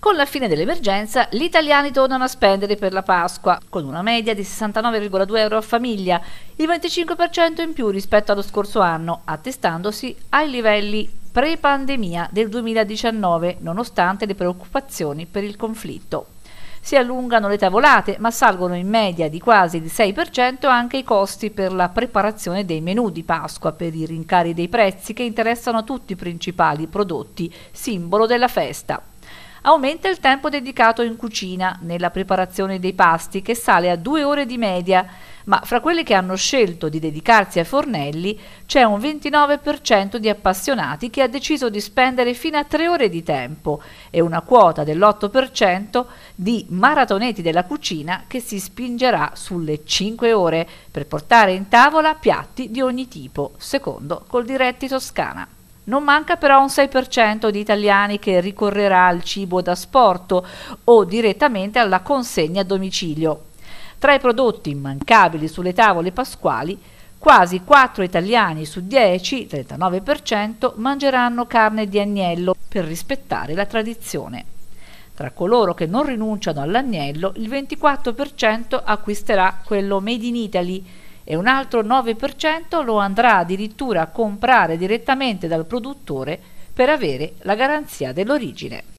Con la fine dell'emergenza, gli italiani tornano a spendere per la Pasqua, con una media di 69,2 euro a famiglia, il 25% in più rispetto allo scorso anno, attestandosi ai livelli pre-pandemia del 2019, nonostante le preoccupazioni per il conflitto. Si allungano le tavolate, ma salgono in media di quasi il 6% anche i costi per la preparazione dei menù di Pasqua per i rincari dei prezzi che interessano tutti i principali prodotti, simbolo della festa aumenta il tempo dedicato in cucina nella preparazione dei pasti che sale a due ore di media, ma fra quelli che hanno scelto di dedicarsi ai fornelli c'è un 29% di appassionati che ha deciso di spendere fino a tre ore di tempo e una quota dell'8% di maratoneti della cucina che si spingerà sulle 5 ore per portare in tavola piatti di ogni tipo, secondo Coldiretti Toscana. Non manca però un 6% di italiani che ricorrerà al cibo da sporto o direttamente alla consegna a domicilio. Tra i prodotti immancabili sulle tavole pasquali, quasi 4 italiani su 10, 39%, mangeranno carne di agnello per rispettare la tradizione. Tra coloro che non rinunciano all'agnello, il 24% acquisterà quello made in Italy, e un altro 9% lo andrà addirittura a comprare direttamente dal produttore per avere la garanzia dell'origine.